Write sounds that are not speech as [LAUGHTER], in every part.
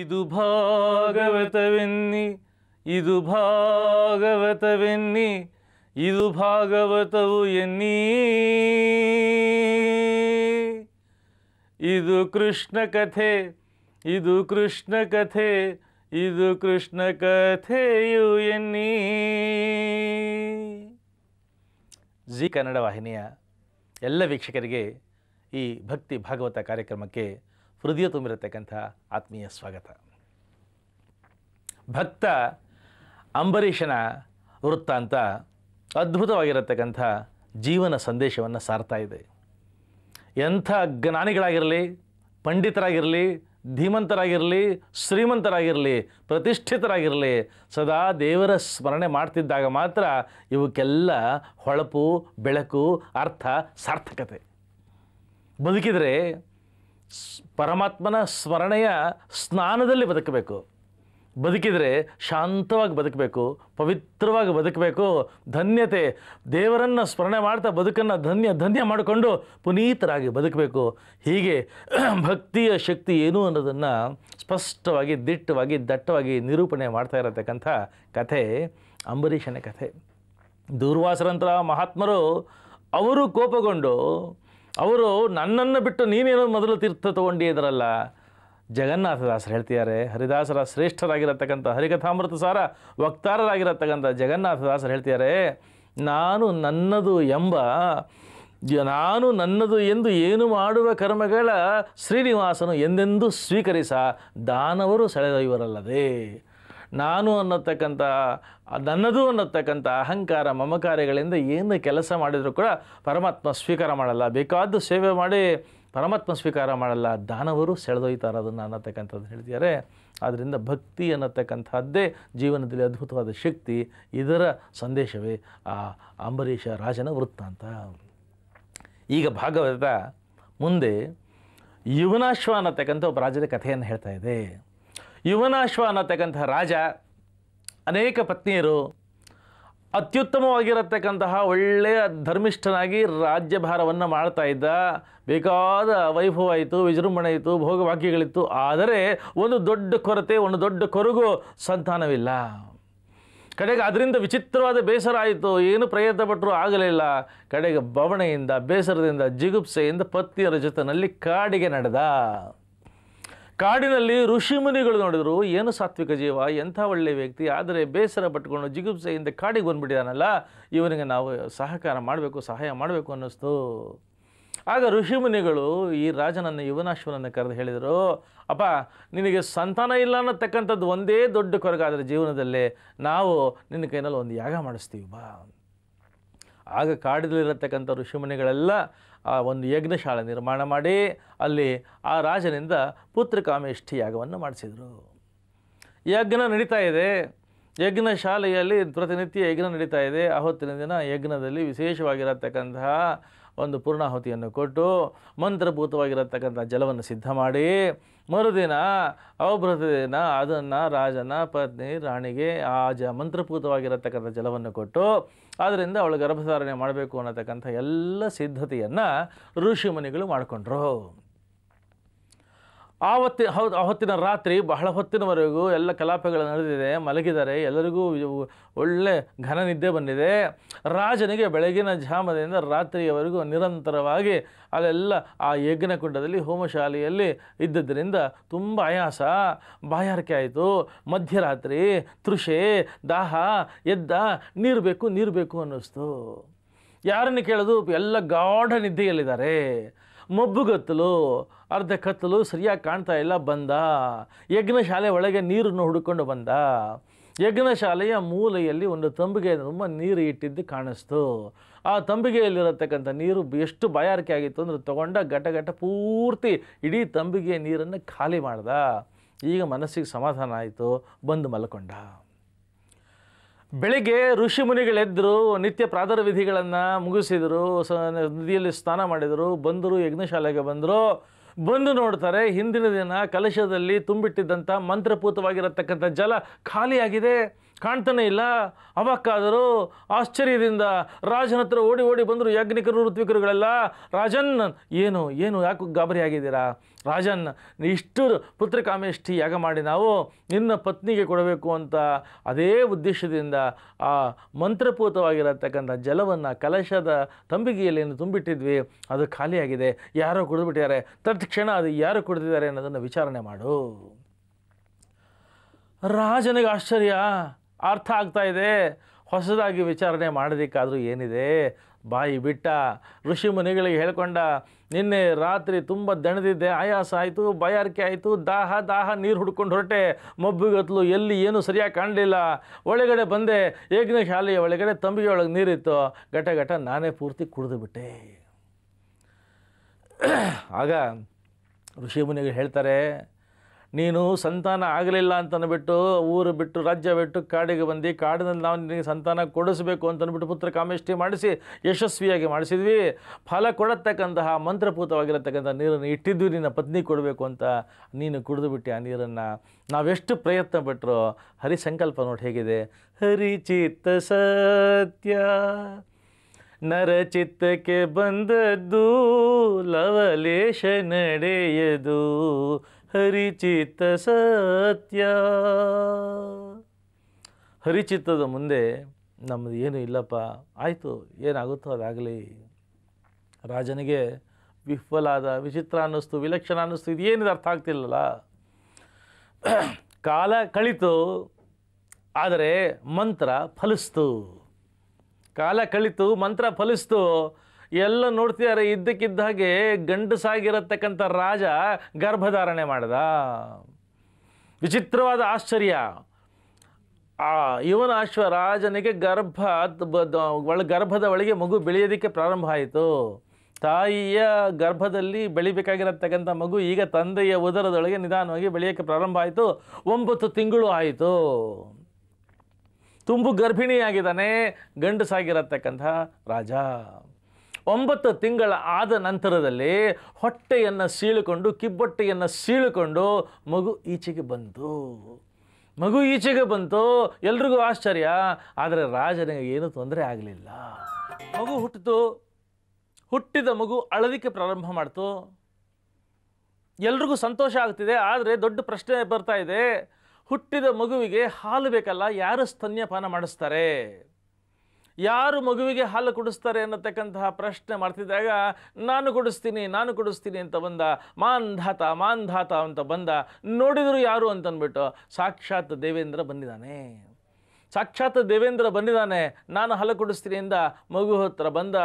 ಇದು ಭಾಗವತವೆನ್ನಿ ಇದು ಭಾಗವತವೆನ್ನಿ ಇದು ಭಾಗವತವು ಎನ್ನಿ ಇದು ಕೃಷ್ಣ ಕಥೆ ಇದು ಕೃಷ್ಣ ಕಥೆ ಇದು ಕೃಷ್ಣ ಕಥೆಯು ಎನ್ನಿ ಜಿ ಕನ್ನಡ ವಾಹಿನಿಯ ಎಲ್ಲ ವೀಕ್ಷಕರಿಗೆ ಈ ಭಕ್ತಿ ಭಾಗವತ ಕಾರ್ಯಕ್ರಮಕ್ಕೆ ಹೃದಯ ತುಂಬಿರತಕ್ಕಂಥ ಆತ್ಮೀಯ ಸ್ವಾಗತ ಭಕ್ತ ಅಂಬರೀಷನ ವೃತ್ತ ಅಂತ ಅದ್ಭುತವಾಗಿರತಕ್ಕಂಥ ಜೀವನ ಸಂದೇಶವನ್ನು ಸಾರ್ತಾ ಇದೆ ಎಂಥ ಜ್ಞಾನಿಗಳಾಗಿರಲಿ ಪಂಡಿತರಾಗಿರಲಿ ಧೀಮಂತರಾಗಿರಲಿ ಶ್ರೀಮಂತರಾಗಿರಲಿ ಪ್ರತಿಷ್ಠಿತರಾಗಿರಲಿ ಸದಾ ದೇವರ ಸ್ಮರಣೆ ಮಾಡ್ತಿದ್ದಾಗ ಮಾತ್ರ ಇವಕ್ಕೆಲ್ಲ ಹೊಳಪು ಬೆಳಕು ಅರ್ಥ ಸಾರ್ಥಕತೆ ಬದುಕಿದರೆ ಪರಮಾತ್ಮನ ಸ್ಮರಣೆಯ ಸ್ನಾನದಲ್ಲಿ ಬದುಕಬೇಕು ಬದುಕಿದರೆ ಶಾಂತವಾಗಿ ಬದುಕಬೇಕು ಪವಿತ್ರವಾಗಿ ಬದುಕಬೇಕು ಧನ್ಯತೆ ದೇವರನ್ನು ಸ್ಮರಣೆ ಮಾಡ್ತಾ ಬದುಕನ್ನು ಧನ್ಯ ಧನ್ಯ ಮಾಡಿಕೊಂಡು ಪುನೀತರಾಗಿ ಬದುಕಬೇಕು ಹೀಗೆ [CLEARS THROAT] ಭಕ್ತಿಯ ಶಕ್ತಿ ಏನು ಅನ್ನೋದನ್ನು ಸ್ಪಷ್ಟವಾಗಿ ದಿಟ್ಟವಾಗಿ ದಟ್ಟವಾಗಿ ನಿರೂಪಣೆ ಮಾಡ್ತಾ ಇರತಕ್ಕಂಥ ಕಥೆ ಅಂಬರೀಷನ ಕಥೆ ದೂರ್ವಾಸರಂತಹ ಮಹಾತ್ಮರು ಅವರು ಕೋಪಗೊಂಡು ಅವರು ನನ್ನನ್ನು ಬಿಟ್ಟು ನೀನೇನೋ ಮೊದಲು ತೀರ್ಥ ತೊಗೊಂಡಿದ್ರಲ್ಲ ಜಗನ್ನಾಥದಾಸರು ಹೇಳ್ತಿದ್ದಾರೆ ಹರಿದಾಸರ ಶ್ರೇಷ್ಠರಾಗಿರತಕ್ಕಂಥ ಹರಿಕಥಾಮೃತ ಸಾರ ವಕ್ತಾರರಾಗಿರತಕ್ಕಂಥ ಜಗನ್ನಾಥದಾಸರು ಹೇಳ್ತಿದ್ದಾರೆ ನಾನು ನನ್ನದು ಎಂಬ ನಾನು ನನ್ನದು ಎಂದು ಏನು ಮಾಡುವ ಕರ್ಮಗಳ ಶ್ರೀನಿವಾಸನು ಎಂದೆಂದೂ ಸ್ವೀಕರಿಸ ದಾನವರು ಸೆಳೆದೊಯ್ಯವರಲ್ಲದೆ ನಾನು ಅನ್ನತಕ್ಕಂಥ ನನ್ನದು ಅನ್ನತಕ್ಕಂಥ ಅಹಂಕಾರ ಮಮಕಾರ್ಯಗಳಿಂದ ಏನು ಕೆಲಸ ಮಾಡಿದರೂ ಕೂಡ ಪರಮಾತ್ಮ ಸ್ವೀಕಾರ ಮಾಡಲ್ಲ ಬೇಕಾದ್ದು ಸೇವೆ ಮಾಡಿ ಪರಮಾತ್ಮ ಸ್ವೀಕಾರ ಮಾಡಲ್ಲ ದಾನವರು ಸೆಳೆದೊಯ್ತಾರೆ ಅದನ್ನು ಅನ್ನತಕ್ಕಂಥದ್ದು ಹೇಳಿದ್ದಾರೆ ಆದ್ದರಿಂದ ಭಕ್ತಿ ಅನ್ನತಕ್ಕಂಥದ್ದೇ ಜೀವನದಲ್ಲಿ ಅದ್ಭುತವಾದ ಶಕ್ತಿ ಇದರ ಸಂದೇಶವೇ ಆ ಅಂಬರೀಷ ರಾಜನ ವೃತ್ತಾಂತ ಈಗ ಭಾಗವತ ಮುಂದೆ ಯುವನಾಶ್ವ ಅನ್ನತಕ್ಕಂಥ ಒಬ್ಬ ರಾಜರ ಕಥೆಯನ್ನು ಹೇಳ್ತಾ ಇದೆ ಯುವನಾಶ್ವ ಅನ್ನತಕ್ಕಂಥ ರಾಜ ಅನೇಕ ಪತ್ನಿಯರು ಅತ್ಯುತ್ತಮವಾಗಿರತಕ್ಕಂತಹ ಒಳ್ಳೆಯ ಧರ್ಮಿಷ್ಠನಾಗಿ ರಾಜ್ಯಭಾರವನ್ನು ಮಾಡ್ತಾ ಇದ್ದ ಬೇಕಾದ ವೈಭವ ಇತ್ತು ವಿಜೃಂಭಣೆ ಇತ್ತು ಭೋಗವಾಕ್ಯಗಳಿತ್ತು ಆದರೆ ಒಂದು ದೊಡ್ಡ ಕೊರತೆ ಒಂದು ದೊಡ್ಡ ಕೊರಗು ಸಂತಾನವಿಲ್ಲ ಕಡೆಗೆ ಅದರಿಂದ ವಿಚಿತ್ರವಾದ ಬೇಸರ ಆಯಿತು ಏನು ಪ್ರಯತ್ನ ಪಟ್ಟರೂ ಆಗಲಿಲ್ಲ ಕಡೆಗೆ ಬವಣೆಯಿಂದ ಬೇಸರದಿಂದ ಜಿಗುಪ್ಸೆಯಿಂದ ಪತ್ನಿಯರ ಜೊತೆಯಲ್ಲಿ ಕಾಡಿಗೆ ನಡೆದ ಕಾಡಿನಲ್ಲಿ ಋಷಿಮುನಿಗಳು ನೋಡಿದ್ರು ಏನು ಸಾತ್ವಿಕ ಜೀವ ಎಂಥ ಒಳ್ಳೆಯ ವ್ಯಕ್ತಿ ಆದರೆ ಬೇಸರ ಪಟ್ಕೊಂಡು ಜಿಗುಪ್ಸೆಯಿಂದ ಕಾಡಿಗೆ ಬಂದುಬಿಟ್ಟಿದ್ದಾನಲ್ಲ ಇವನಿಗೆ ನಾವು ಸಹಕಾರ ಮಾಡಬೇಕು ಸಹಾಯ ಮಾಡಬೇಕು ಅನ್ನಿಸ್ತು ಆಗ ಋಷಿಮುನಿಗಳು ಈ ರಾಜನನ್ನು ಯುವನಾಶ್ವನನ್ನು ಕರೆದು ಹೇಳಿದರು ಅಪ್ಪ ನಿನಗೆ ಸಂತಾನ ಇಲ್ಲ ಅನ್ನತಕ್ಕಂಥದ್ದು ಒಂದೇ ದೊಡ್ಡ ಕೊರಗಾದರೆ ಜೀವನದಲ್ಲೇ ನಾವು ನಿನ್ನ ಕೈನಲ್ಲಿ ಒಂದು ಯಾಗ ಮಾಡಿಸ್ತೀವಿ ಬಾ ಆಗ ಕಾಡಿನಲ್ಲಿರತಕ್ಕಂಥ ಋಷಿಮುನಿಗಳೆಲ್ಲ ಆ ಒಂದು ಯಜ್ಞಶಾಲೆ ನಿರ್ಮಾಣ ಮಾಡಿ ಅಲ್ಲಿ ಆ ರಾಜನಿಂದ ಪುತ್ರಕಾಮೇಷ್ಠಿ ಯಾಗವನ್ನು ಮಾಡಿಸಿದರು ಯಜ್ಞ ನಡೀತಾ ಇದೆ ಯಜ್ಞಶಾಲೆಯಲ್ಲಿ ಪ್ರತಿನಿತ್ಯ ಯಜ್ಞ ನಡೀತಾ ಇದೆ ಹೊತ್ತಿನ ದಿನ ಯಜ್ಞದಲ್ಲಿ ವಿಶೇಷವಾಗಿರತಕ್ಕಂತಹ ಒಂದು ಪೂರ್ಣಾಹುತಿಯನ್ನು ಕೊಟ್ಟು ಮಂತ್ರಭೂತವಾಗಿರತಕ್ಕಂಥ ಜಲವನ್ನು ಸಿದ್ಧ ಮಾಡಿ ಮರುದಿನ ಅವಭೃತ ದಿನ ಅದನ್ನು ರಾಜನ ಪತ್ನಿ ರಾಣಿಗೆ ಆ ಜ ಮಂತ್ರಭೂತವಾಗಿರತಕ್ಕಂಥ ಜಲವನ್ನು ಕೊಟ್ಟು ಆದ್ದರಿಂದ ಅವಳು ಗರ್ಭಧಾರಣೆ ಮಾಡಬೇಕು ಅನ್ನತಕ್ಕಂಥ ಎಲ್ಲ ಸಿದ್ಧತೆಯನ್ನು ಋಷಿಮುನಿಗಳು ಮಾಡಿಕೊಂಡ್ರು ಆವತ್ತಿ ಹೌದು ಆ ರಾತ್ರಿ ಬಹಳ ಹೊತ್ತಿನವರೆಗೂ ಎಲ್ಲ ಕಲಾಪಗಳು ನಡೆದಿದೆ ಮಲಗಿದ್ದಾರೆ ಎಲ್ಲರಿಗೂ ಒಳ್ಳೆ ಘನ ನಿದ್ದೆ ಬಂದಿದೆ ರಾಜನಿಗೆ ಬೆಳಗಿನ ಜಾಮದಿಂದ ರಾತ್ರಿಯವರೆಗೂ ನಿರಂತರವಾಗಿ ಅಲ್ಲೆಲ್ಲ ಆ ಯಜ್ಞಕುಂಡದಲ್ಲಿ ಹೋಮಶಾಲೆಯಲ್ಲಿ ಇದ್ದದ್ದರಿಂದ ತುಂಬ ಆಯಾಸ ಬಾಯಾರಿಕೆ ಆಯಿತು ಮಧ್ಯರಾತ್ರಿ ತೃಷೆ ದಾಹ ಎದ್ದ ನೀರು ಬೇಕು ನೀರು ಬೇಕು ಅನ್ನಿಸ್ತು ಯಾರನ್ನು ಕೇಳೋದು ಎಲ್ಲ ಗಾಢ ನಿದ್ದೆಯಲ್ಲಿದ್ದಾರೆ ಮಬ್ಬುಗತ್ತಲು ಅರ್ಧ ಕತ್ತಲು ಸರಿಯಾಗಿ ಕಾಣ್ತಾ ಇಲ್ಲ ಬಂದ ಯಜ್ಞಶಾಲೆ ಒಳಗೆ ನೀರನ್ನು ಹುಡುಕೊಂಡು ಬಂದ ಯಜ್ಞಶಾಲೆಯ ಮೂಲೆಯಲ್ಲಿ ಒಂದು ತಂಬಿಗೆ ತುಂಬ ನೀರು ಇಟ್ಟಿದ್ದು ಕಾಣಿಸ್ತು ಆ ತಂಬಿಗೆಯಲ್ಲಿರತಕ್ಕಂಥ ನೀರು ಎಷ್ಟು ಬಾಯಾರಿಕೆ ಆಗಿತ್ತು ಅಂದರೆ ತೊಗೊಂಡ ಘಟ ಘಟ ಪೂರ್ತಿ ಇಡೀ ತಂಬಿಗೆಯ ನೀರನ್ನು ಖಾಲಿ ಮಾಡ್ದ ಈಗ ಮನಸ್ಸಿಗೆ ಸಮಾಧಾನ ಆಯಿತು ಬಂದು ಮಲ್ಕೊಂಡ ಬೆಳಿಗ್ಗೆ ಋಷಿ ಮುನಿಗಳೆದ್ರು ನಿತ್ಯ ಪ್ರಾದರ ವಿಧಿಗಳನ್ನು ಮುಗಿಸಿದರು ಸ ನದಿಯಲ್ಲಿ ಸ್ನಾನ ಮಾಡಿದರು ಬಂದರು ಯಜ್ಞಶಾಲೆಗೆ ಬಂದರು ಬಂದು ನೋಡ್ತಾರೆ ಹಿಂದಿನ ದಿನ ಕಲಶದಲ್ಲಿ ತುಂಬಿಟ್ಟಿದ್ದಂಥ ಮಂತ್ರಪೂತವಾಗಿರತಕ್ಕಂಥ ಜಲ ಖಾಲಿಯಾಗಿದೆ ಕಾಣ್ತಾನೆ ಇಲ್ಲ ಅವಕ್ಕಾದರೂ ಆಶ್ಚರ್ಯದಿಂದ ರಾಜನ ಹತ್ರ ಓಡಿ ಓಡಿ ಬಂದರು ಯಾಜ್ಞಿಕರು ಋತ್ವಿಕರುಗಳೆಲ್ಲ ರಾಜನ್ ಏನು ಏನು ಯಾಕೆ ಗಾಬರಿ ಆಗಿದ್ದೀರಾ ರಾಜನ್ ಇಷ್ಟು ಪುತ್ರಕಾಮೇಷ್ಠಿ ಯಾಗ ಮಾಡಿ ನಾವು ನಿನ್ನ ಪತ್ನಿಗೆ ಕೊಡಬೇಕು ಅಂತ ಅದೇ ಉದ್ದೇಶದಿಂದ ಆ ಮಂತ್ರಪೂತವಾಗಿರತಕ್ಕಂಥ ಜಲವನ್ನು ಕಲಶದ ತಂಬಿಗೆಯಲ್ಲಿ ತುಂಬಿಟ್ಟಿದ್ವಿ ಅದು ಖಾಲಿಯಾಗಿದೆ ಯಾರೋ ಕುಡಿದ್ಬಿಟ್ಟಿದ್ದಾರೆ ತತ್ಕ್ಷಣ ಅದು ಯಾರು ಕುಡಿದಿದ್ದಾರೆ ಅನ್ನೋದನ್ನು ವಿಚಾರಣೆ ಮಾಡು ರಾಜನಿಗೆ ಆಶ್ಚರ್ಯ ಅರ್ಥ ಆಗ್ತಾ ಇದೆ ಹೊಸದಾಗಿ ವಿಚಾರಣೆ ಮಾಡೋದಕ್ಕಾದರೂ ಏನಿದೆ ಬಾಯಿ ಬಿಟ್ಟ ಋಷಿ ಮುನಿಗಳಿಗೆ ಹೇಳ್ಕೊಂಡ ನಿನ್ನೆ ರಾತ್ರಿ ತುಂಬ ದಣದಿದ್ದೆ ಆಯಾಸ ಆಯಿತು ಬಾಯಾರಿಕೆ ಆಯಿತು ದಾಹ ದಾಹ ನೀರು ಹುಡ್ಕೊಂಡು ಹೊರಟೆ ಮಬ್ಬುಗತ್ಲು ಎಲ್ಲಿ ಏನೂ ಸರಿಯಾಗಿ ಕಾಣಲಿಲ್ಲ ಒಳಗಡೆ ಬಂದೆ ಯಜ್ಞಶಾಲೆಯ ಒಳಗಡೆ ತಂಬಿಗೆ ಒಳಗೆ ನೀರಿತ್ತು ಘಟ ಘಟ ನಾನೇ ಪೂರ್ತಿ ಕುಡಿದು ಬಿಟ್ಟೆ [CLEARS THROAT] ಆಗ ಋಷಿ ಮುನಿಗಳು ಹೇಳ್ತಾರೆ ನೀನು ಸಂತಾನ ಆಗಲಿಲ್ಲ ಅಂತನ್ಬಿಟ್ಟು ಊರು ಬಿಟ್ಟು ರಾಜ್ಯ ಬಿಟ್ಟು ಕಾಡಿಗೆ ಬಂದು ಕಾಡಿನಲ್ಲಿ ನಾವು ನಿನಗೆ ಸಂತಾನ ಕೊಡಿಸಬೇಕು ಅಂತನ್ಬಿಟ್ಟು ಪುತ್ರ ಕಾಮೇಷ್ಠಿ ಮಾಡಿಸಿ ಯಶಸ್ವಿಯಾಗಿ ಮಾಡಿಸಿದ್ವಿ ಫಲ ಕೊಡತಕ್ಕಂತಹ ಮಂತ್ರಭೂತವಾಗಿರತಕ್ಕಂಥ ನೀರನ್ನು ಇಟ್ಟಿದ್ವಿ ನಿನ್ನ ಪತ್ನಿ ಕೊಡಬೇಕು ಅಂತ ನೀನು ಕುಡಿದು ಆ ನೀರನ್ನು ನಾವೆಷ್ಟು ಪ್ರಯತ್ನ ಪಟ್ಟರು ಹರಿ ಸಂಕಲ್ಪ ನೋಡಿ ಹೇಗಿದೆ ಹರಿ ಚಿತ್ತ ಸತ್ಯ ಚಿತ್ತಕ್ಕೆ ಬಂದದ್ದು ಲವಲೇಶ ನಡೆಯದು ಹರಿಚಿತ್ತ ಸತ್ಯ ಹರಿಚಿತ್ತದ ಮುಂದೆ ನಮ್ಮದು ಏನು ಇಲ್ಲಪ್ಪ ಆಯಿತು ಏನಾಗುತ್ತೋ ಅದಾಗಲಿ ರಾಜನಿಗೆ ವಿಫಲಾದ ವಿಚಿತ್ರ ಅನ್ನಿಸ್ತು ವಿಲಕ್ಷಣ ಅನ್ನಿಸ್ತು ಇದೇನಿದು ಅರ್ಥ ಆಗ್ತಿಲ್ಲಲ್ಲ ಕಾಲ ಕಳಿತು ಆದರೆ ಮಂತ್ರ ಫಲಿಸ್ತು ಕಾಲ ಕಳಿತು ಮಂತ್ರ ಫಲಿಸ್ತು ಎಲ್ಲ ನೋಡ್ತಿದ್ದಾರೆ ಇದ್ದಕ್ಕಿದ್ದ ಹಾಗೆ ಗಂಡಸಾಗಿರತಕ್ಕಂಥ ರಾಜ ಗರ್ಭಧಾರಣೆ ಮಾಡ್ದ ವಿಚಿತ್ರವಾದ ಆಶ್ಚರ್ಯ ಆ ಇವನ ಅಶ್ವ ರಾಜನಿಗೆ ಗರ್ಭ ಒಳ ಗರ್ಭದ ಒಳಗೆ ಮಗು ಬೆಳೆಯೋದಕ್ಕೆ ಪ್ರಾರಂಭ ಆಯಿತು ತಾಯಿಯ ಗರ್ಭದಲ್ಲಿ ಬೆಳಿಬೇಕಾಗಿರತಕ್ಕಂಥ ಮಗು ಈಗ ತಂದೆಯ ಉದರದೊಳಗೆ ನಿಧಾನವಾಗಿ ಬೆಳೆಯೋಕ್ಕೆ ಪ್ರಾರಂಭ ಆಯಿತು ಒಂಬತ್ತು ತಿಂಗಳು ಆಯಿತು ತುಂಬು ಗರ್ಭಿಣಿಯಾಗಿದ್ದಾನೆ ಗಂಡಸಾಗಿರತಕ್ಕಂಥ ರಾಜ ಒಂಬತ್ತು ತಿಂಗಳ ಆದ ನಂತರದಲ್ಲಿ ಹೊಟ್ಟೆಯನ್ನು ಸೀಳುಕೊಂಡು ಕಿಬ್ಬೊಟ್ಟೆಯನ್ನು ಸೀಳುಕೊಂಡು ಮಗು ಈಚೆಗೆ ಬಂತು ಮಗು ಈಚೆಗೆ ಬಂತು ಎಲ್ರಿಗೂ ಆಶ್ಚರ್ಯ ಆದರೆ ರಾಜನಿಗೆ ಏನೂ ತೊಂದರೆ ಆಗಲಿಲ್ಲ ಮಗು ಹುಟ್ಟಿತು ಹುಟ್ಟಿದ ಮಗು ಅಳದಿಕ್ಕೆ ಪ್ರಾರಂಭ ಮಾಡ್ತು ಎಲ್ರಿಗೂ ಸಂತೋಷ ಆಗ್ತಿದೆ ಆದರೆ ದೊಡ್ಡ ಪ್ರಶ್ನೆ ಬರ್ತಾ ಇದೆ ಹುಟ್ಟಿದ ಮಗುವಿಗೆ ಹಾಲು ಬೇಕಲ್ಲ ಯಾರು ಸ್ತನ್ಯಪಾನ ಮಾಡಿಸ್ತಾರೆ ಯಾರು ಮಗುವಿಗೆ ಹಾಲು ಕುಡಿಸ್ತಾರೆ ಅನ್ನತಕ್ಕಂತಹ ಪ್ರಶ್ನೆ ಮಾಡ್ತಿದ್ದಾಗ ನಾನು ಕುಡಿಸ್ತೀನಿ ನಾನು ಕುಡಿಸ್ತೀನಿ ಅಂತ ಬಂದ ಮಾಂಧಾತ ಮಾಂಧಾತ ಅಂತ ಬಂದ ನೋಡಿದರೂ ಯಾರು ಅಂತಂದ್ಬಿಟ್ಟು ಸಾಕ್ಷಾತ್ ದೇವೇಂದ್ರ ಬಂದಿದ್ದಾನೆ ಸಾಕ್ಷಾತ್ ದೇವೇಂದ್ರ ಬಂದಿದ್ದಾನೆ ನಾನು ಹಲ ಎಂದ ಮಗು ಹತ್ರ ಬಂದ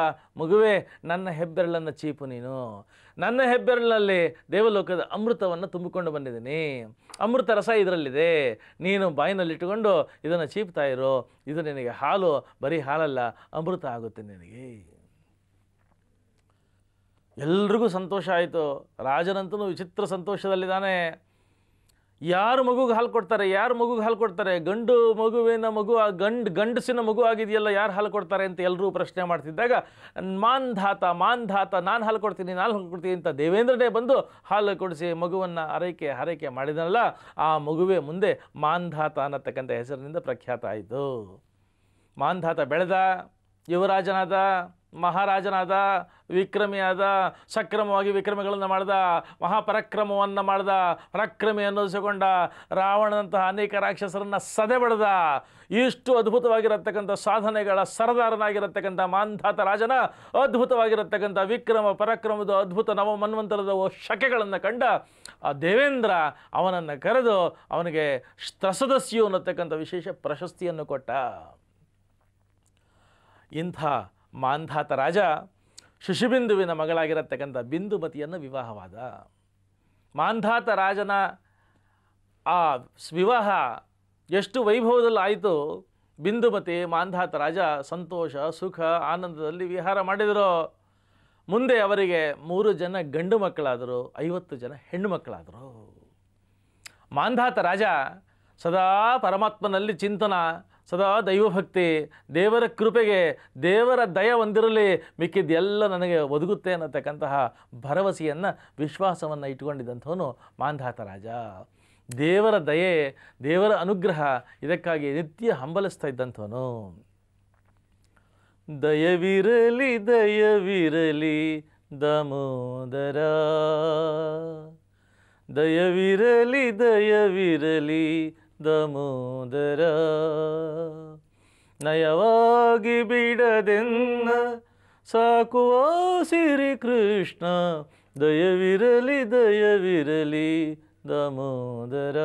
ಮಗುವೆ ನನ್ನ ಹೆಬ್ಬೆರಳನ್ನು ಚೀಪು ನೀನು ನನ್ನ ಹೆಬ್ಬೆರಳಲ್ಲಿ ದೇವಲೋಕದ ಅಮೃತವನ್ನು ತುಂಬಿಕೊಂಡು ಬಂದಿದ್ದೀನಿ ಅಮೃತ ರಸ ಇದರಲ್ಲಿದೆ ನೀನು ಬಾಯಿನಲ್ಲಿಟ್ಟುಕೊಂಡು ಇದನ್ನು ಚೀಪ್ತಾ ಇರೋ ಇದು ನಿನಗೆ ಹಾಲು ಬರೀ ಹಾಲಲ್ಲ ಅಮೃತ ಆಗುತ್ತೆ ನಿನಗೆ ಎಲ್ರಿಗೂ ಸಂತೋಷ ಆಯಿತು ರಾಜನಂತೂ ವಿಚಿತ್ರ ಸಂತೋಷದಲ್ಲಿದ್ದಾನೆ ಯಾರು ಮಗುಗೆ ಹಾಲು ಕೊಡ್ತಾರೆ ಯಾರು ಮಗುಗೆ ಹಾಲು ಕೊಡ್ತಾರೆ ಗಂಡು ಮಗುವಿನ ಮಗು ಗಂಡು ಗಂಡಸಿನ ಮಗು ಆಗಿದೆಯಲ್ಲ ಯಾರು ಹಾಲು ಕೊಡ್ತಾರೆ ಅಂತ ಎಲ್ಲರೂ ಪ್ರಶ್ನೆ ಮಾಡ್ತಿದ್ದಾಗ ಮಾನ್ ಧಾತ ಮಾನ್ ಧಾತ ನಾನು ಹಾಲು ಕೊಡ್ತೀನಿ ನಾನು ಹಾಲು ಕೊಡ್ತೀನಿ ಅಂತ ದೇವೇಂದ್ರನೇ ಬಂದು ಹಾಲು ಕೊಡಿಸಿ ಮಗುವನ್ನು ಹರೈಕೆ ಆರೈಕೆ ಮಾಡಿದನಲ್ಲ ಆ ಮಗುವೇ ಮುಂದೆ ಮಾನ್ಧಾತ ಅನ್ನತಕ್ಕಂಥ ಹೆಸರಿನಿಂದ ಪ್ರಖ್ಯಾತ ಆಯಿತು ಧಾತ ಬೆಳೆದ ಯುವರಾಜನಾದ ಮಹಾರಾಜನಾದ ವಿಕ್ರಮಿಯಾದ ಸಕ್ರಮವಾಗಿ ವಿಕ್ರಮಗಳನ್ನು ಮಾಡಿದ ಮಹಾಪರಾಕ್ರಮವನ್ನು ಮಾಡಿದ ಪರಾಕ್ರಮಿ ಅನ್ನಿಸಿಕೊಂಡ ರಾವಣನಂತಹ ಅನೇಕ ರಾಕ್ಷಸರನ್ನು ಸದೆ ಬಡ್ದ ಇಷ್ಟು ಅದ್ಭುತವಾಗಿರತಕ್ಕಂಥ ಸಾಧನೆಗಳ ಸರದಾರನಾಗಿರತಕ್ಕಂಥ ಮಾಂಧಾತ ರಾಜನ ಅದ್ಭುತವಾಗಿರತಕ್ಕಂಥ ವಿಕ್ರಮ ಪರಾಕ್ರಮದ ಅದ್ಭುತ ನವ ಮನ್ವಂತರದ ಶಕೆಗಳನ್ನು ಕಂಡ ಆ ದೇವೇಂದ್ರ ಅವನನ್ನು ಕರೆದು ಅವನಿಗೆ ತ್ರಸದಸ್ಯು ಅನ್ನತಕ್ಕಂಥ ವಿಶೇಷ ಪ್ರಶಸ್ತಿಯನ್ನು ಕೊಟ್ಟ ಇಂಥ ಮಾಂಧಾತ ರಾಜ ಶಿಶುಬಿಂದುವಿನ ಮಗಳಾಗಿರತಕ್ಕಂಥ ಬಿಂದುಮತಿಯನ್ನು ವಿವಾಹವಾದ ಮಾಂಧಾತ ರಾಜನ ಆ ವಿವಾಹ ಎಷ್ಟು ವೈಭವದಲ್ಲಿ ಆಯಿತು ಬಿಂದುಮತಿ ಮಾಂಧಾತ ರಾಜ ಸಂತೋಷ ಸುಖ ಆನಂದದಲ್ಲಿ ವಿಹಾರ ಮಾಡಿದರು ಮುಂದೆ ಅವರಿಗೆ ಮೂರು ಜನ ಗಂಡು ಮಕ್ಕಳಾದರು ಐವತ್ತು ಜನ ಹೆಣ್ಣು ಮಕ್ಕಳಾದರು ಮಾಂಧಾತ ರಾಜ ಸದಾ ಪರಮಾತ್ಮನಲ್ಲಿ ಚಿಂತನ ಸದಾ ದೈವಭಕ್ತಿ ದೇವರ ಕೃಪೆಗೆ ದೇವರ ದಯ ಒಂದಿರಲಿ ಮಿಕ್ಕಿದ್ದೆಲ್ಲ ನನಗೆ ಒದಗುತ್ತೆ ಅನ್ನತಕ್ಕಂತಹ ಭರವಸೆಯನ್ನು ವಿಶ್ವಾಸವನ್ನು ಇಟ್ಕೊಂಡಿದ್ದಂಥವನು ಮಾಂಧಾತ ರಾಜ ದೇವರ ದಯೆ ದೇವರ ಅನುಗ್ರಹ ಇದಕ್ಕಾಗಿ ನಿತ್ಯ ಹಂಬಲಿಸ್ತಾ ಇದ್ದಂಥವನು ದಯವಿರಲಿ ದಯವಿರಲಿ ದಮೋದರ ದಯವಿರಲಿ ದಯವಿರಲಿ ದಮೋದರ ನಯವಾಗಿ ಬಿಡದೆನ್ನ ಸಾಕುವ ಸಿರಿ ಕೃಷ್ಣ ದಯವಿರಲಿ ದಯವಿರಲಿ ದಮೋದರ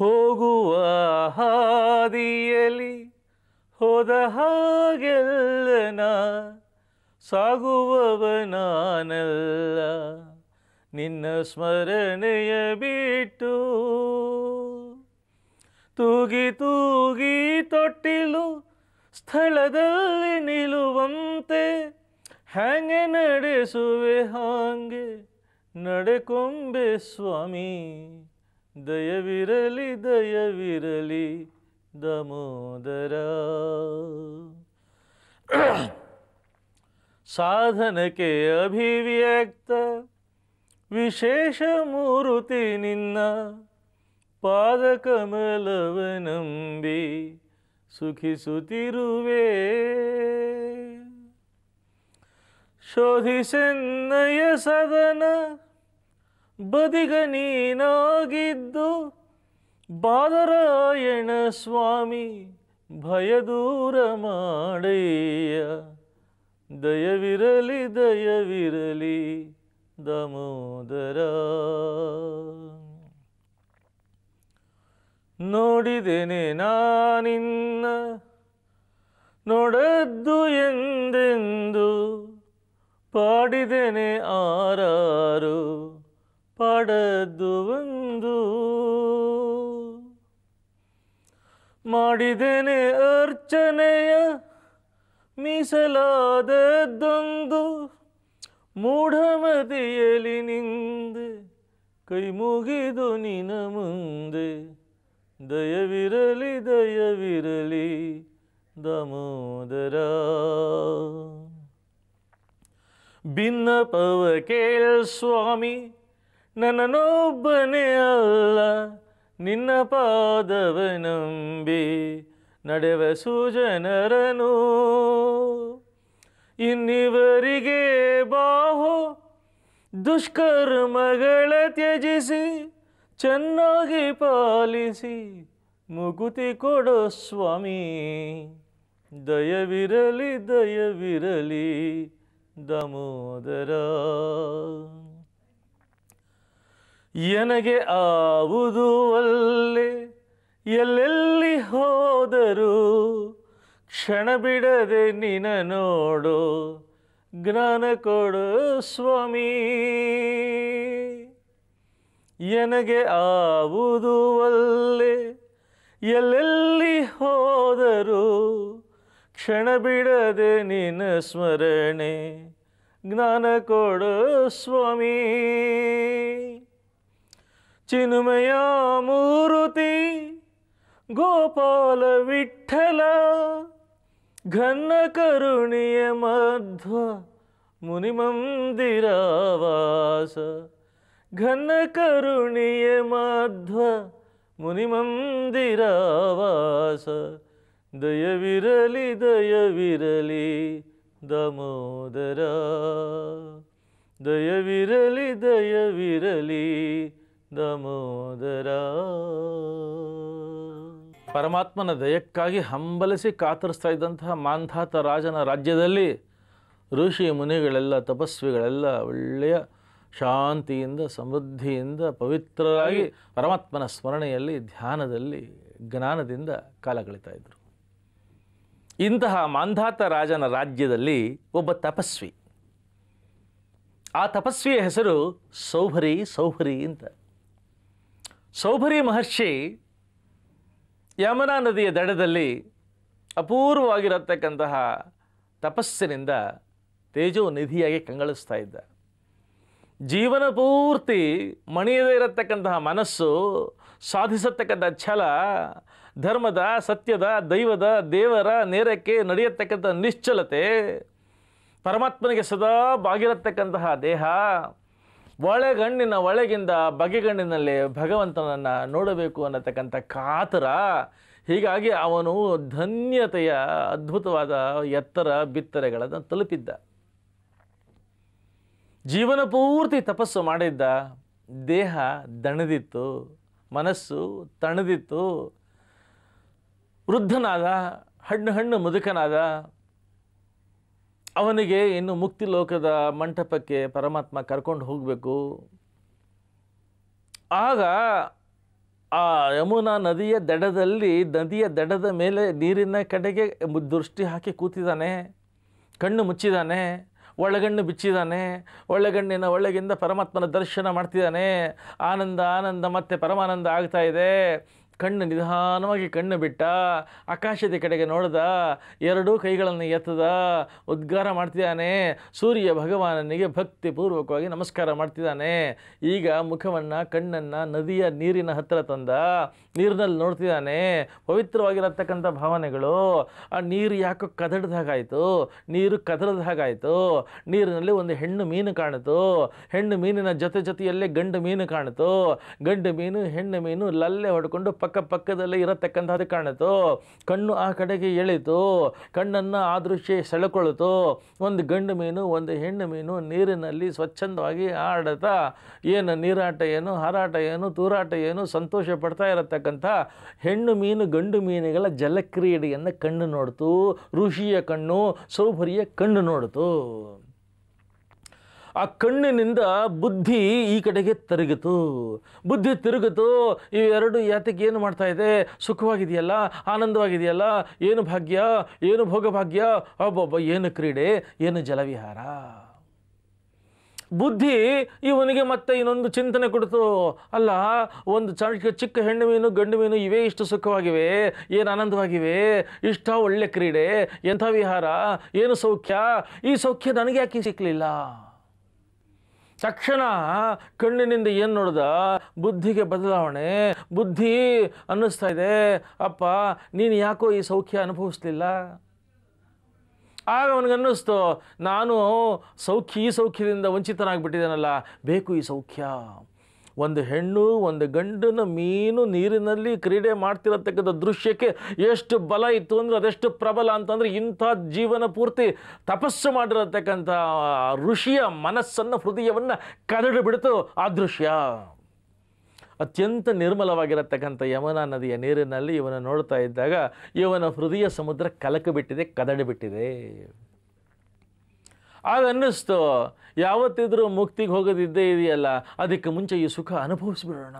ಹೋಗುವ ಹಾದಿಯಲಿ ಹೋದ ಹಾಗೆಲ್ಲನ ಸಾಗುವವನಾನಲ್ಲ ನಿನ್ನ ಸ್ಮರಣೆಯ ಬಿಟ್ಟು ತೂಗಿ ತೂಗಿ ತೊಟ್ಟಿಲು ಸ್ಥಳದಲ್ಲಿ ನಿಲ್ಲುವಂತೆ ಹ್ಯಾಂಗೆ ನಡೆಸುವೆ ಹಾಂಗೆ ನಡೆಕೊಂಬೆ ಸ್ವಾಮಿ ದಯವಿರಲಿ ದಯವಿರಲಿ ದಮೋದರ ಸಾಧನಕ್ಕೆ ಅಭಿವ್ಯಕ್ತ ವಿಶೇಷ ಮೂರುತಿ ನಿನ್ನ ಪಾದಕಮಲವ ನಂಬಿ ಸುಖಿಸುತ್ತಿರುವೆ ಶೋಧಿಸೆನ್ನಯ ಸದನ ಬದಿಗ ನೀನಾಗಿದ್ದು ಬಾದರಾಯಣ ಸ್ವಾಮಿ ಭಯದೂರ ಮಾಡೆಯ ದಯವಿರಲಿ ದಯವಿರಲಿ ದಮೋದರ ನೋಡಿದೆನೆ ನಾನಿನ್ನ ನೋಡದ್ದು ಎಂದೆಂದು ಪಾಡಿದೆನೆ ಆರಾರು ಪಾಡದ್ದು ಒಂದು ಮಾಡಿದೆನೆ ಅರ್ಚನೆಯ ಮೀಸಲಾದದ್ದೊಂದು ಮೂಢಮತಿಯಲಿ ನಿಂದೆ ಕೈ ಮುಗಿದು ನಿನ ಮುಂದೆ ದಯವಿರಲಿ ದಯವಿರಲಿ ದಮೋದರ ಭಿನ್ನ ಪವ ಕೇಳ ಸ್ವಾಮಿ ನೋಬ್ಬನೇ ಅಲ್ಲ ನಿನ್ನ ಪಾದವ ನಂಬಿ ನಡೆವ ಸುಜನರನು ಇನ್ನಿವರಿಗೆ ಬಾಹು ದುಷ್ಕರ್ಮಗಳ ತ್ಯಜಿಸಿ ಚೆನ್ನಾಗಿ ಪಾಲಿಸಿ ಮುಗುತಿ ಕೊಡು ಸ್ವಾಮಿ ದಯವಿರಲಿ ದಯವಿರಲಿ ದಮೋದರ ಎನಗೆ ಆವುದು ಅಲ್ಲೇ ಎಲ್ಲೆಲ್ಲಿ ಹೋದರೂ ಕ್ಷಣ ಬಿಡದೆ ನಿನ ನೋಡು ಜ್ಞಾನ ಕೊಡು ಸ್ವಾಮಿ ಎನಗೆ ಆವುದು ಎಲ್ಲೆಲ್ಲಿ ಹೋದರೂ ಕ್ಷಣ ಬಿಡದೆ ನಿನ ಸ್ಮರಣೆ ಜ್ಞಾನ ಕೊಡು ಸ್ವಾಮಿ ಚಿನ್ಮಯ ಮೂರುತಿ ಗೋಪಾಲ ವಿಠಲ ಘನ ಕರುಣಿಯ ಮಧ್ವ ಮುನಿಮಂದಿರವಾಸ ಘನ ಕರುಣಿಯ ಮಧ್ವ ಮುನಿಮಂದಿರವಾಸ ದಯವಿರಲಿ ದಯವಿರಲಿ ದಾಮೋದರ ದಯವಿರಲಿ ದಯವಿರಲಿ ದಮೋದರ ಪರಮಾತ್ಮನ ದಯಕ್ಕಾಗಿ ಹಂಬಲಿಸಿ ಕಾತರಿಸ್ತಾ ಇದ್ದಂತಹ ಮಾಂಧಾತ ರಾಜನ ರಾಜ್ಯದಲ್ಲಿ ಋಷಿ ಮುನಿಗಳೆಲ್ಲ ತಪಸ್ವಿಗಳೆಲ್ಲ ಒಳ್ಳೆಯ ಶಾಂತಿಯಿಂದ ಸಮೃದ್ಧಿಯಿಂದ ಪವಿತ್ರರಾಗಿ ಪರಮಾತ್ಮನ ಸ್ಮರಣೆಯಲ್ಲಿ ಧ್ಯಾನದಲ್ಲಿ ಜ್ಞಾನದಿಂದ ಕಾಲ ಕಳೀತಾ ಇದ್ದರು ಇಂತಹ ಮಾಂಧಾತ ರಾಜನ ರಾಜ್ಯದಲ್ಲಿ ಒಬ್ಬ ತಪಸ್ವಿ ಆ ತಪಸ್ವಿಯ ಹೆಸರು ಸೌಭರಿ ಸೌಭರಿ ಅಂತ ಸೌಭರಿ ಮಹರ್ಷಿ ಯಮುನಾ ನದಿಯ ದಡದಲ್ಲಿ ಅಪೂರ್ವವಾಗಿರತಕ್ಕಂತಹ ತಪಸ್ಸಿನಿಂದ ತೇಜೋ ನಿಧಿಯಾಗಿ ಕಂಗಳಿಸ್ತಾ ಇದ್ದ ಜೀವನ ಪೂರ್ತಿ ಮಣಿಯದೇ ಇರತಕ್ಕಂತಹ ಮನಸ್ಸು ಸಾಧಿಸತಕ್ಕಂಥ ಛಲ ಧರ್ಮದ ಸತ್ಯದ ದೈವದ ದೇವರ ನೇರಕ್ಕೆ ನಡೆಯತಕ್ಕಂಥ ನಿಶ್ಚಲತೆ ಪರಮಾತ್ಮನಿಗೆ ಸದಾ ಬಾಗಿರತಕ್ಕಂತಹ ದೇಹ ಒಳಗಣ್ಣಿನ ಒಳಗಿಂದ ಬಗೆಗಣ್ಣಿನಲ್ಲಿ ಭಗವಂತನನ್ನು ನೋಡಬೇಕು ಅನ್ನತಕ್ಕಂಥ ಕಾತರ ಹೀಗಾಗಿ ಅವನು ಧನ್ಯತೆಯ ಅದ್ಭುತವಾದ ಎತ್ತರ ಬಿತ್ತರೆಗಳನ್ನು ತಲುಪಿದ್ದ ಜೀವನ ಪೂರ್ತಿ ತಪಸ್ಸು ಮಾಡಿದ್ದ ದೇಹ ದಣದಿತ್ತು ಮನಸ್ಸು ತಣದಿತ್ತು ವೃದ್ಧನಾದ ಹಣ್ಣು ಹಣ್ಣು ಮುದುಕನಾದ ಅವನಿಗೆ ಇನ್ನು ಮುಕ್ತಿ ಲೋಕದ ಮಂಟಪಕ್ಕೆ ಪರಮಾತ್ಮ ಕರ್ಕೊಂಡು ಹೋಗಬೇಕು ಆಗ ಆ ಯಮುನಾ ನದಿಯ ದಡದಲ್ಲಿ ನದಿಯ ದಡದ ಮೇಲೆ ನೀರಿನ ಕಡೆಗೆ ದೃಷ್ಟಿ ಹಾಕಿ ಕೂತಿದ್ದಾನೆ ಕಣ್ಣು ಮುಚ್ಚಿದ್ದಾನೆ ಒಳಗಣ್ಣು ಬಿಚ್ಚಿದ್ದಾನೆ ಒಳಗಣ್ಣಿನ ಒಳಗಿಂದ ಪರಮಾತ್ಮನ ದರ್ಶನ ಮಾಡ್ತಿದ್ದಾನೆ ಆನಂದ ಆನಂದ ಮತ್ತೆ ಪರಮಾನಂದ ಆಗ್ತಾ ಇದೆ ಕಣ್ಣು ನಿಧಾನವಾಗಿ ಕಣ್ಣು ಬಿಟ್ಟ ಆಕಾಶದ ಕಡೆಗೆ ನೋಡ್ದ ಎರಡೂ ಕೈಗಳನ್ನು ಎತ್ತದ ಉದ್ಗಾರ ಮಾಡ್ತಿದ್ದಾನೆ ಸೂರ್ಯ ಭಗವಾನನಿಗೆ ಭಕ್ತಿಪೂರ್ವಕವಾಗಿ ನಮಸ್ಕಾರ ಮಾಡ್ತಿದ್ದಾನೆ ಈಗ ಮುಖವನ್ನು ಕಣ್ಣನ್ನು ನದಿಯ ನೀರಿನ ಹತ್ತಿರ ತಂದ ನೀರಿನಲ್ಲಿ ನೋಡ್ತಿದ್ದಾನೆ ಪವಿತ್ರವಾಗಿರತಕ್ಕಂಥ ಭಾವನೆಗಳು ಆ ನೀರು ಯಾಕೋ ಕದಡ್ದ ಹಾಗಾಯಿತು ನೀರು ಕದಡ್ದ ಹಾಗಾಯಿತು ನೀರಿನಲ್ಲಿ ಒಂದು ಹೆಣ್ಣು ಮೀನು ಕಾಣಿತು ಹೆಣ್ಣು ಮೀನಿನ ಜೊತೆ ಜೊತೆಯಲ್ಲೇ ಗಂಡು ಮೀನು ಕಾಣಿತು ಗಂಡು ಮೀನು ಹೆಣ್ಣು ಮೀನು ಲಲ್ಲೆ ಹೊಡ್ಕೊಂಡು ಪಕ್ಕ ಪಕ್ಕದಲ್ಲೇ ಅದು ಕಾಣಿತು ಕಣ್ಣು ಆ ಕಡೆಗೆ ಎಳಿತು ಕಣ್ಣನ್ನು ಆ ದೃಶ್ಯ ಸೆಳೆಕೊಳ್ಳಿತು ಒಂದು ಗಂಡು ಮೀನು ಒಂದು ಹೆಣ್ಣು ಮೀನು ನೀರಿನಲ್ಲಿ ಸ್ವಚ್ಛಂದವಾಗಿ ಆಡತಾ ಏನು ನೀರಾಟ ಏನು ಹಾರಾಟ ಏನು ತೂರಾಟ ಏನು ಸಂತೋಷ ಪಡ್ತಾ ಇರತಕ್ಕಂಥ ಹೆಣ್ಣು ಮೀನು ಗಂಡು ಮೀನುಗಳ ಜಲಕ್ರೀಡೆಯನ್ನು ಕಣ್ಣು ನೋಡ್ತು ಋಷಿಯ ಕಣ್ಣು ಸೌಭರಿಯ ಕಣ್ಣು ನೋಡ್ತು ಆ ಕಣ್ಣಿನಿಂದ ಬುದ್ಧಿ ಈ ಕಡೆಗೆ ತಿರುಗಿತು ಬುದ್ಧಿ ತಿರುಗಿತು ಇವೆರಡು ಯಾತಕ್ಕೆ ಏನು ಮಾಡ್ತಾ ಇದೆ ಸುಖವಾಗಿದೆಯಲ್ಲ ಆನಂದವಾಗಿದೆಯಲ್ಲ ಏನು ಭಾಗ್ಯ ಏನು ಭೋಗಭಾಗ್ಯ ಒಬ್ಬೊಬ್ಬ ಏನು ಕ್ರೀಡೆ ಏನು ಜಲವಿಹಾರ ಬುದ್ಧಿ ಇವನಿಗೆ ಮತ್ತೆ ಇನ್ನೊಂದು ಚಿಂತನೆ ಕೊಡ್ತು ಅಲ್ಲ ಒಂದು ಚಿಕ್ಕ ಚಿಕ್ಕ ಹೆಣ್ಣು ಮೀನು ಗಂಡು ಮೀನು ಇವೇ ಇಷ್ಟು ಸುಖವಾಗಿವೆ ಏನು ಆನಂದವಾಗಿವೆ ಇಷ್ಟ ಒಳ್ಳೆ ಕ್ರೀಡೆ ಎಂಥ ವಿಹಾರ ಏನು ಸೌಖ್ಯ ಈ ಸೌಖ್ಯ ನನಗೆ ಯಾಕೆ ಸಿಕ್ಕಲಿಲ್ಲ ತಕ್ಷಣ ಕಣ್ಣಿನಿಂದ ಏನು ನೋಡ್ದ ಬುದ್ಧಿಗೆ ಬದಲಾವಣೆ ಬುದ್ಧಿ ಅನ್ನಿಸ್ತಾ ಇದೆ ಅಪ್ಪ ನೀನು ಯಾಕೋ ಈ ಸೌಖ್ಯ ಅನುಭವಿಸ್ಲಿಲ್ಲ ಆಗ ಅನ್ನಿಸ್ತು ನಾನು ಸೌಖ್ಯ ಈ ಸೌಖ್ಯದಿಂದ ವಂಚಿತನಾಗಿಬಿಟ್ಟಿದ್ದೇನಲ್ಲ ಬೇಕು ಈ ಸೌಖ್ಯ ಒಂದು ಹೆಣ್ಣು ಒಂದು ಗಂಡನ ಮೀನು ನೀರಿನಲ್ಲಿ ಕ್ರೀಡೆ ಮಾಡ್ತಿರತಕ್ಕಂಥ ದೃಶ್ಯಕ್ಕೆ ಎಷ್ಟು ಬಲ ಇತ್ತು ಅಂದರೆ ಅದೆಷ್ಟು ಪ್ರಬಲ ಅಂತಂದರೆ ಇಂಥ ಜೀವನ ಪೂರ್ತಿ ತಪಸ್ಸು ಮಾಡಿರತಕ್ಕಂಥ ಋಷಿಯ ಮನಸ್ಸನ್ನು ಹೃದಯವನ್ನು ಕದಡು ಬಿಡಿತು ಆ ದೃಶ್ಯ ಅತ್ಯಂತ ನಿರ್ಮಲವಾಗಿರತಕ್ಕಂಥ ಯಮುನಾ ನದಿಯ ನೀರಿನಲ್ಲಿ ಇವನು ನೋಡ್ತಾ ಇದ್ದಾಗ ಇವನ ಹೃದಯ ಸಮುದ್ರ ಕಲಕಬಿಟ್ಟಿದೆ ಕದಡಿಬಿಟ್ಟಿದೆ ಆಗ ಅನ್ನಿಸ್ತು ಯಾವತ್ತಿದ್ರೂ ಮುಕ್ತಿಗೆ ಹೋಗೋದಿದ್ದೇ ಇದೆಯಲ್ಲ ಅದಕ್ಕೆ ಮುಂಚೆ ಈ ಸುಖ ಅನುಭವಿಸ್ಬಿಡೋಣ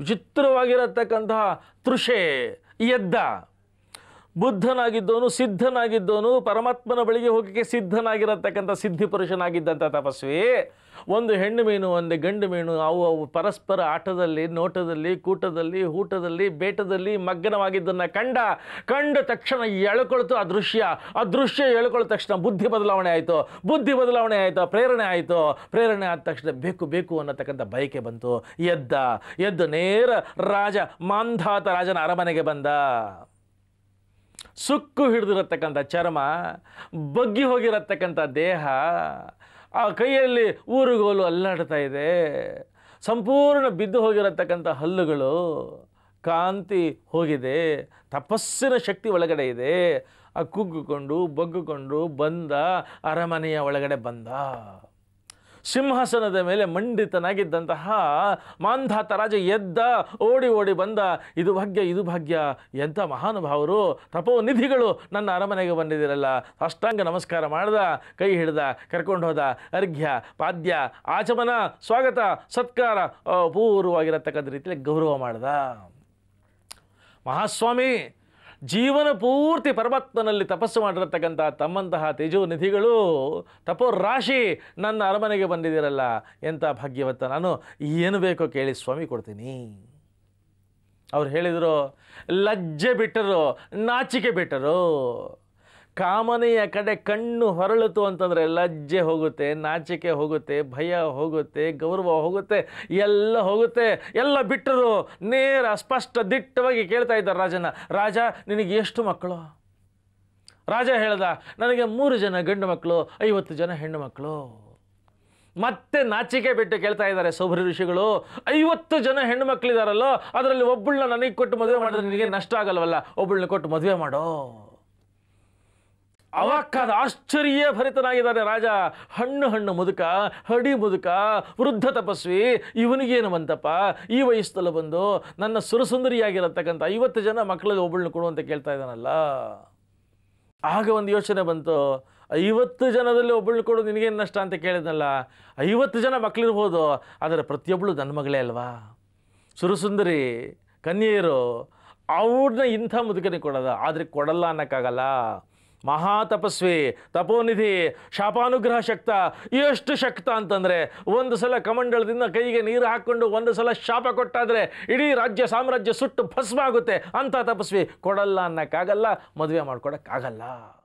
ವಿಚಿತ್ರವಾಗಿರತಕ್ಕಂತಹ ತೃಷೆ ಎದ್ದ ಬುದ್ಧನಾಗಿದ್ದವನು ಸಿದ್ಧನಾಗಿದ್ದವನು ಪರಮಾತ್ಮನ ಬಳಿಗೆ ಹೋಗಕ್ಕೆ ಸಿದ್ಧನಾಗಿರತಕ್ಕಂಥ ಸಿದ್ಧಿ ಪುರುಷನಾಗಿದ್ದಂಥ ತಪಸ್ವಿ ಒಂದು ಹೆಣ್ಣು ಮೀನು ಒಂದು ಗಂಡು ಮೀನು ಅವು ಅವು ಪರಸ್ಪರ ಆಟದಲ್ಲಿ ನೋಟದಲ್ಲಿ ಕೂಟದಲ್ಲಿ ಊಟದಲ್ಲಿ ಬೇಟದಲ್ಲಿ ಮಗ್ನವಾಗಿದ್ದನ್ನು ಕಂಡ ಕಂಡ ತಕ್ಷಣ ಎಳ್ಕೊಳ್ತು ಅದೃಶ್ಯ ಅದೃಶ್ಯ ಎಳ್ಕೊಳ್ತ ತಕ್ಷಣ ಬುದ್ಧಿ ಬದಲಾವಣೆ ಆಯಿತು ಬುದ್ಧಿ ಬದಲಾವಣೆ ಆಯಿತು ಪ್ರೇರಣೆ ಆಯಿತು ಪ್ರೇರಣೆ ಆದ ತಕ್ಷಣ ಬೇಕು ಬೇಕು ಅನ್ನತಕ್ಕಂಥ ಬಯಕೆ ಬಂತು ಎದ್ದ ಎದ್ದು ನೇರ ರಾಜ ಮಾಂಧಾತ ರಾಜನ ಅರಮನೆಗೆ ಬಂದ ಸುಕ್ಕು ಹಿಡಿದಿರತಕ್ಕಂಥ ಚರ್ಮ ಬಗ್ಗಿ ಹೋಗಿರತಕ್ಕಂಥ ದೇಹ ಆ ಕೈಯಲ್ಲಿ ಊರುಗೋಲು ಅಲ್ಲಾಡ್ತಾ ಇದೆ ಸಂಪೂರ್ಣ ಬಿದ್ದು ಹೋಗಿರತಕ್ಕಂಥ ಹಲ್ಲುಗಳು ಕಾಂತಿ ಹೋಗಿದೆ ತಪಸ್ಸಿನ ಶಕ್ತಿ ಒಳಗಡೆ ಇದೆ ಆ ಕುಗ್ಗುಕೊಂಡು ಬಗ್ಗುಕೊಂಡು ಬಂದ ಅರಮನೆಯ ಒಳಗಡೆ ಬಂದ ಸಿಂಹಾಸನದ ಮೇಲೆ ಮಂಡಿತನಾಗಿದ್ದಂತಹ ಮಾಂಧಾತ ರಾಜ ಎದ್ದ ಓಡಿ ಓಡಿ ಬಂದ ಇದು ಭಾಗ್ಯ ಇದು ಭಾಗ್ಯ ಎಂಥ ಮಹಾನುಭಾವರು ತಪೋ ನಿಧಿಗಳು ನನ್ನ ಅರಮನೆಗೆ ಬಂದಿದ್ದೀರಲ್ಲ ಅಷ್ಟಾಂಗ ನಮಸ್ಕಾರ ಮಾಡ್ದ ಕೈ ಹಿಡ್ದ ಕರ್ಕೊಂಡು ಹೋದ ಅರ್ಘ್ಯ ಪಾದ್ಯ ಆಚಮನ ಸ್ವಾಗತ ಸತ್ಕಾರ ಪೂರ್ವವಾಗಿರತಕ್ಕಂಥ ರೀತಿಯಲ್ಲಿ ಗೌರವ ಮಾಡ್ದ ಮಹಾಸ್ವಾಮಿ ಜೀವನ ಪೂರ್ತಿ ಪರಮಾತ್ಮನಲ್ಲಿ ತಪಸ್ಸು ಮಾಡಿರತಕ್ಕಂಥ ತಮ್ಮಂತಹ ನಿಧಿಗಳು ತಪೋ ರಾಶಿ ನನ್ನ ಅರಮನೆಗೆ ಬಂದಿದ್ದೀರಲ್ಲ ಎಂಥ ಭಾಗ್ಯವತ್ತ ನಾನು ಏನು ಬೇಕೋ ಕೇಳಿ ಸ್ವಾಮಿ ಕೊಡ್ತೀನಿ ಅವ್ರು ಹೇಳಿದರು ಲಜ್ಜೆ ಬಿಟ್ಟರು ನಾಚಿಕೆ ಬಿಟ್ಟರು ಕಾಮನೆಯ ಕಡೆ ಕಣ್ಣು ಹೊರಳಿತು ಅಂತಂದರೆ ಲಜ್ಜೆ ಹೋಗುತ್ತೆ ನಾಚಿಕೆ ಹೋಗುತ್ತೆ ಭಯ ಹೋಗುತ್ತೆ ಗೌರವ ಹೋಗುತ್ತೆ ಎಲ್ಲ ಹೋಗುತ್ತೆ ಎಲ್ಲ ಬಿಟ್ಟರು ನೇರ ಸ್ಪಷ್ಟ ದಿಟ್ಟವಾಗಿ ಕೇಳ್ತಾ ಇದ್ದಾರೆ ರಾಜನ ರಾಜ ನಿನಗೆ ಎಷ್ಟು ಮಕ್ಕಳು ರಾಜ ಹೇಳ್ದ ನನಗೆ ಮೂರು ಜನ ಗಂಡು ಮಕ್ಕಳು ಐವತ್ತು ಜನ ಹೆಣ್ಣು ಮಕ್ಕಳು ಮತ್ತೆ ನಾಚಿಕೆ ಬಿಟ್ಟು ಕೇಳ್ತಾ ಇದ್ದಾರೆ ಸೌಭರಿ ಋಷಿಗಳು ಐವತ್ತು ಜನ ಹೆಣ್ಣು ಮಕ್ಕಳಿದಾರಲ್ಲೋ ಅದರಲ್ಲಿ ಒಬ್ಬಳನ್ನ ನನಗೆ ಕೊಟ್ಟು ಮದುವೆ ಮಾಡಿದ್ರೆ ನಿನಗೆ ನಷ್ಟ ಆಗಲ್ವಲ್ಲ ಒಬ್ಬಳನ್ನ ಕೊಟ್ಟು ಮದುವೆ ಮಾಡೋ ಅವಕ್ಕಾದ ಆಶ್ಚರ್ಯ ಭರಿತನಾಗಿದ್ದಾನೆ ರಾಜ ಹಣ್ಣು ಹಣ್ಣು ಮುದುಕ ಹಡಿ ಮುದುಕ ವೃದ್ಧ ತಪಸ್ವಿ ಇವನಿಗೇನು ಬಂತಪ್ಪ ಈ ವಯಸ್ಸಲ್ಲ ಬಂದು ನನ್ನ ಸುರಸುಂದರಿಯಾಗಿರತಕ್ಕಂಥ ಐವತ್ತು ಜನ ಮಕ್ಕಳಲ್ಲಿ ಒಬ್ಬಳನ್ನು ಕೊಡು ಅಂತ ಕೇಳ್ತಾ ಇದ್ದಾನಲ್ಲ ಆಗ ಒಂದು ಯೋಚನೆ ಬಂತು ಐವತ್ತು ಜನದಲ್ಲಿ ಒಬ್ಬಳು ಕೊಡು ನಿನಗೇನು ನಷ್ಟ ಅಂತ ಕೇಳಿದ್ನಲ್ಲ ಐವತ್ತು ಜನ ಮಕ್ಕಳಿರ್ಬೋದು ಆದರೆ ಪ್ರತಿಯೊಬ್ಬಳು ನನ್ನ ಮಗಳೇ ಅಲ್ವಾ ಸುರಸುಂದರಿ ಕನ್ಯೆಯರು ಅವ್ರನ್ನ ಇಂಥ ಮುದುಕನೇ ಕೊಡೋದ ಆದರೆ ಕೊಡಲ್ಲ ಅನ್ನೋಕ್ಕಾಗಲ್ಲ ಮಹಾ ತಪಸ್ವಿ ತಪೋನಿಧಿ ಶಾಪಾನುಗ್ರಹ ಶಕ್ತ ಎಷ್ಟು ಶಕ್ತ ಅಂತಂದರೆ ಒಂದು ಸಲ ಕಮಂಡಳದಿಂದ ಕೈಗೆ ನೀರು ಹಾಕ್ಕೊಂಡು ಒಂದು ಸಲ ಶಾಪ ಕೊಟ್ಟಾದರೆ ಇಡೀ ರಾಜ್ಯ ಸಾಮ್ರಾಜ್ಯ ಸುಟ್ಟು ಭಸ್ಮ ಆಗುತ್ತೆ ಅಂಥ ತಪಸ್ವಿ ಕೊಡಲ್ಲ ಅನ್ನೋಕ್ಕಾಗಲ್ಲ ಮದುವೆ ಮಾಡ್ಕೊಡೋಕ್ಕಾಗಲ್ಲ